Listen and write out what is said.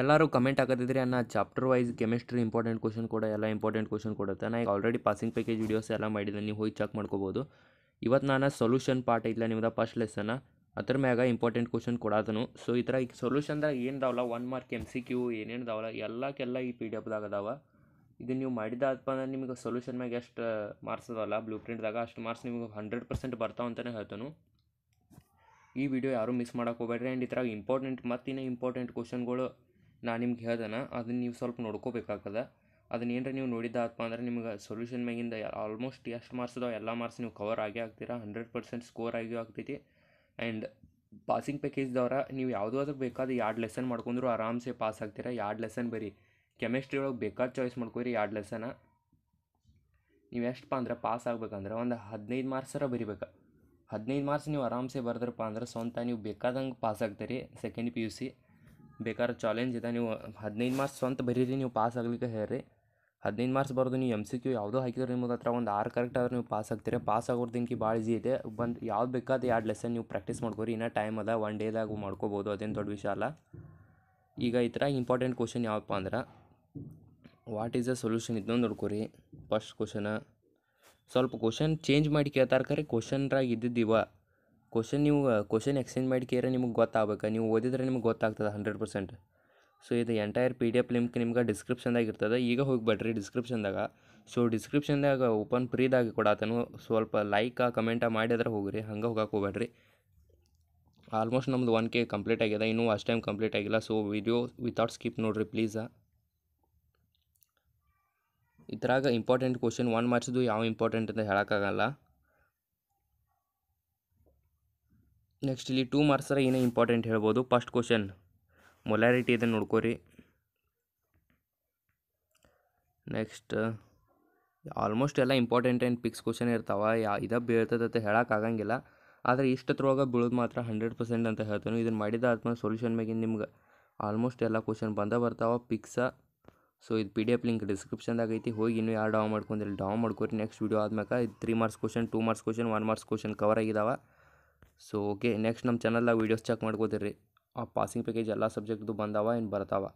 ಎಲ್ಲರೂ ಕಮೆಂಟ್ ಹಾಕೋದಿದ್ರೆ ಅನ್ನ chapter wise chemistry important question ಕೂಡ ಎಲ್ಲ ಇಂಪಾರ್ಟೆಂಟ್ ಕ್ವಶನ್ ಕೊಡುತ್ತೆ ನಾನು ಈಗ ಆಲ್ರೆಡಿ ಪಾಸಿಂಗ್ ಪ್ಯಾಕೇಜ್ ವೀಡಿಯೋಸ್ ಎಲ್ಲ ಮಾಡಿದ್ದೀನಿ ನೀವು ಹೋಗಿ ಚೆಕ್ ಮಾಡ್ಕೋಬೋದು ಇವತ್ತು ನಾನು ಸೊಲ್ಯೂಷನ್ ಪಾರ್ಟ್ ಇಲ್ಲ ನಿಮ್ದು ಫಸ್ಟ್ ಲೆಸನ್ನ ಅದ್ರ ಮ್ಯಾಗ ಇಂಪಾರ್ಟೆಂಟ್ ಕ್ವಶನ್ ಕೊಡೋದನು ಸೊ ಈ ಥರ ಈಗ ಸೊಲ್ಯೂಷನ್ದಾಗ ಏನು ದಾವಲ್ಲ one mark M C Q ಏನೇನು ದಾವಲ್ಲ ಎಲ್ಲಕ್ಕೆಲ್ಲ ಈ ಪಿ ಡಿ ಎಫ್ದಾಗ ಅದಾವ ಇದು ನೀವು ಮಾಡಿದಾದಪ್ಪ ಅಂದ್ರೆ ನಿಮಗೆ ಸೊಲ್ಯೂಷನ್ ಮ್ಯಾಗ ಎಷ್ಟು ಮಾರ್ಕ್ಸ್ ಅದಾವಲ್ಲ ಬ್ಲೂ ಪ್ರಿಂಟ್ದಾಗ ಅಷ್ಟು ಮಾರ್ಕ್ಸ್ ನಿಮಗೆ ಹಂಡ್ರೆಡ್ ಪರ್ಸೆಂಟ್ ಬರ್ತಾವ ಅಂತಲೇ ಹೇಳ್ತಾನು ಈ ವಿಡಿಯೋ ಯಾರೂ ಮಿಸ್ ಮಾಡೋಕೆ ಹೋಗ್ಬೇಡ್ರಿ ಆ್ಯಂಡ್ ಈ ಥರ ಇಂಪಾರ್ಟೆಂಟ್ ಮತ್ತಿನ್ನ ಇಂಪಾರ್ಟೆಂಟ್ ಕ್ವಶನ್ಗಳು ನಾನು ನಿಮ್ಗೆ ಹೇಳ್ದನ ಅದನ್ನ ನೀವು ಸ್ವಲ್ಪ ನೋಡ್ಕೋಬೇಕಾಗ್ತದೆ ಅದನ್ನ ಏನರ ನೀವು ನೋಡಿದ್ದಾತಪ್ಪ ಅಂದ್ರೆ ನಿಮ್ಗೆ ಸೊಲ್ಯೂಷನ್ ಮ್ಯಾಗಿಂದ ಆಲ್ಮೋಸ್ಟ್ ಎಷ್ಟು ಮಾರ್ಕ್ಸ್ ಅದಾವೆ ಎಲ್ಲ ಮಾರ್ಕ್ಸ್ ನೀವು ಕವರ್ ಆಗೇ ಆಗ್ತೀರ ಹಂಡ್ರೆಡ್ ಪರ್ಸೆಂಟ್ ಸ್ಕೋರ್ ಆಗಿ ಆಗ್ತೈತಿ ಆ್ಯಂಡ್ ಪಾಸಿಂಗ್ ಪ್ಯಾಕೇಜ್ ದವರ ನೀವು ಯಾವುದಾದರೂ ಬೇಕಾದ ಎರಡು ಲೆಸನ್ ಮಾಡ್ಕೊಂಡ್ರು ಆರಾಮ್ಸೆ ಪಾಸ್ ಆಗ್ತೀರಾ ಎರಡು ಲೆಸನ್ ಬರೀ ಕೆಮಿಸ್ಟ್ರಿ ಒಳಗೆ ಬೇಕಾದ ಚಾಯ್ಸ್ ಮಾಡ್ಕೊರಿ ಎರಡು ಲೆಸನ ನೀವು ಎಷ್ಟಪ್ಪ ಅಂದ್ರೆ ಪಾಸ್ ಆಗ್ಬೇಕಂದ್ರೆ ಒಂದು ಹದಿನೈದು ಮಾರ್ಕ್ಸರ ಬರಿಬೇಕು ಹದಿನೈದು ಮಾರ್ಕ್ಸ್ ನೀವು ಆರಾಮ್ಸೆ ಬರೆದ್ರಪ್ಪ ಅಂದ್ರೆ ಸ್ವಂತ ನೀವು ಬೇಕಾದಂಗೆ ಪಾಸ್ ಆಗ್ತೀರಿ ಸೆಕೆಂಡ್ ಪಿ ಯು ಸಿ ಬೇಕಾದ್ರೆ ಚಾಲೆಂಜ್ ಇದೆ ನೀವು ಹದಿನೈದು ಮಾರ್ಕ್ಸ್ ಸ್ವಂತ ಬರೀರಿ ನೀವು ಪಾಸ್ ಆಗಲಿಕ್ಕೆ ಹೇಳ್ರಿ ಹದಿನೈದು ಮಾರ್ಕ್ಸ್ ಬರೋದು ನೀವು ಎಮ್ ಸಿ ಕ್ಯೂ ಯಾವುದೋ ಹಾಕಿದ್ರೆ ನಿಮ್ಗೆ ಹತ್ರ ಒಂದು ಆರು ಕರೆಕ್ಟ್ ಆದ್ರೆ ನೀವು ಪಾಸ್ ಆಗ್ತೀರಿ ಪಾಸ್ ಆಗೋದಿಂಗೆ ಭಾಳ ಈಸಿ ಇದೆ ಬಂದು ಯಾವ್ದು ಬೇಕಾದ ಎರಡು ಲೆಸನ್ ನೀವು ಪ್ರಾಕ್ಟೀಸ್ ಮಾಡ್ಕೋರಿ ಇನ್ನೂ ಟೈಮ್ ಅದ ಒನ್ ಡೇದಾಗ ಮಾಡ್ಕೋಬೋದು ಅದೇನು ದೊಡ್ಡ ವಿಷಯ ಅಲ್ಲ ಈಗ ಈ ಥರ ಇಂಪಾರ್ಟೆಂಟ್ ಕ್ವಶನ್ ಯಾವಪ್ಪ ಅಂದ್ರೆ ವಾಟ್ ಈಸ್ ಅ ಸೊಲ್ಯೂಷನ್ ಇದನ್ನ ನೋಡ್ಕೋರಿ ಫಸ್ಟ್ ಕ್ವಶನ ಸ್ವಲ್ಪ ಕ್ವಶನ್ ಚೇಂಜ್ ಮಾಡಿ ಕೇಳ್ತಾರೆ ಕರೆ ಕ್ವಶನ್ರಾಗ ಇದ್ದಿದ್ದೀವ ಕ್ವಶನ್ ನೀವು ಕ್ವಶನ್ uh, ಎಕ್ಸ್ಚೇಂಜ್ ಮಾಡಿ ಕೇರ ನಿಮ್ಗೆ ಗೊತ್ತಾಗಬೇಕು ನೀವು ಓದಿದ್ರೆ ನಿಮ್ಗೆ ಗೊತ್ತಾಗ್ತದೆ ಹಂಡ್ರೆಡ್ ಪರ್ಸೆಂಟ್ ಸೊ ಇದು entire P D F link ನಿಮ್ಗೆ ಡಿಸ್ಕ್ರಿಪ್ಷನ್ದಾಗ ಇರ್ತದೆ ಈಗ ಹೋಗ್ಬೇಡ್ರಿ ಡಿಸ್ಕ್ರಿಪ್ಷನ್ದಾಗ ಸೊ ಡಿಸ್ಕ್ರಿಪ್ಷನ್ದಾಗ ಓಪನ್ ಫ್ರೀದಾಗಿ ಕೊಡಾತನು ಸ್ವಲ್ಪ ಲೈಕ ಕಮೆಂಟ ಮಾಡಿದ್ರೆ ಹೋಗ್ರಿ ಹಂಗೆ ಹೋಗಕ್ಕೆ ಹೋಗ್ಬೇಡ್ರಿ ಆಲ್ಮೋಸ್ಟ್ ನಮ್ದು ಒನ್ ಕೆ ಕಂಪ್ಲೀಟ್ ಆಗಿದೆ ಇನ್ನೂ ಅಷ್ಟು ಟೈಮ್ ಕಂಪ್ಲೀಟ್ ಆಗಿಲ್ಲ ಸೊ ವಿಡಿಯೋ ವಿತೌಟ್ ಸ್ಕಿಪ್ ನೋಡಿರಿ ಪ್ಲೀಸ ಇದ್ರಾಗ ಇಂಪಾರ್ಟೆಂಟ್ ಕ್ವಶನ್ ಒನ್ ಮಾರ್ಕ್ಸ್ದು ಯಾವ ಇಂಪಾರ್ಟೆಂಟ್ ಅಂತ ಹೇಳೋಕ್ಕಾಗಲ್ಲ ನೆಕ್ಸ್ಟ್ ಇಲ್ಲಿ ಟೂ ಮಾರ್ಕ್ಸರ ಏನೇ ಇಂಪಾರ್ಟೆಂಟ್ ಹೇಳ್ಬೋದು ಫಸ್ಟ್ ಕ್ವಶನ್ ಮೊಲಾರಿಟಿ ಇದನ್ನು ನೋಡ್ಕೋರಿ ನೆಕ್ಸ್ಟ್ ಆಲ್ಮೋಸ್ಟ್ ಎಲ್ಲ ಇಂಪಾರ್ಟೆಂಟ್ ಏನು ಪಿಕ್ಸ್ ಕ್ವಶನ್ ಇರ್ತಾವೆ ಯಾ ಇದು ಬೀಳ್ತದೆ ಅಂತ ಹೇಳೋಕ್ಕಾಗಂಗಿಲ್ಲ ಆದರೆ ಇಷ್ಟತ್ರೊಳಗೆ ಬೀಳೋದು ಮಾತ್ರ ಹಂಡ್ರೆಡ್ ಪರ್ಸೆಂಟ್ ಅಂತ ಹೇಳ್ತಾನೆ ಇದನ್ನು ಮಾಡಿದ ಆದ್ಮೇಲೆ ಸೊಲ್ಯೂಷನ್ ಮ್ಯಾಗಿನ ನಿಮ್ಗೆ ಆಲ್ಮೋಸ್ಟ್ ಎಲ್ಲ ಕ್ವಶನ್ ಬಂದೇ ಬರ್ತಾವೆ ಪಿಕ್ಸ ಸೊ ಇದು ಪಿ ಡಿ ಎಫ್ ಲಿಂಕ್ ಡಿಸ್ಕ್ರಿಪ್ಷನ್ದಾಗ ಐತಿ ಹೋಗಿ ಇನ್ನೂ ಯಾರು ಡೌನ್ ಮಾಡ್ಕೊಂಡಿಲ್ಲ ಡೌನ್ ಮಾಡ್ಕೊರಿ ನೆಕ್ಸ್ಟ್ ವೀಡಿಯೋ ಆದ್ಮೇಲೆ ಇದು three marks question two marks question one marks question cover ಆಗಿದ್ದಾವೆ ಸೊ ಓಕೆ ನೆಕ್ಸ್ಟ್ ನಮ್ಮ ಚಾನಲ್ದಾಗ ವೀಡಿಯೋಸ್ ಚೆಕ್ ಮಾಡ್ಕೋತೀರಿ ಆ ಪಾಸಿಂಗ್ ಪ್ಯಾಕೇಜ್ ಎಲ್ಲ ಸಬ್ಜೆಕ್ಟ್ದು ಬಂದಾವ ಏನು ಬರ್ತಾವ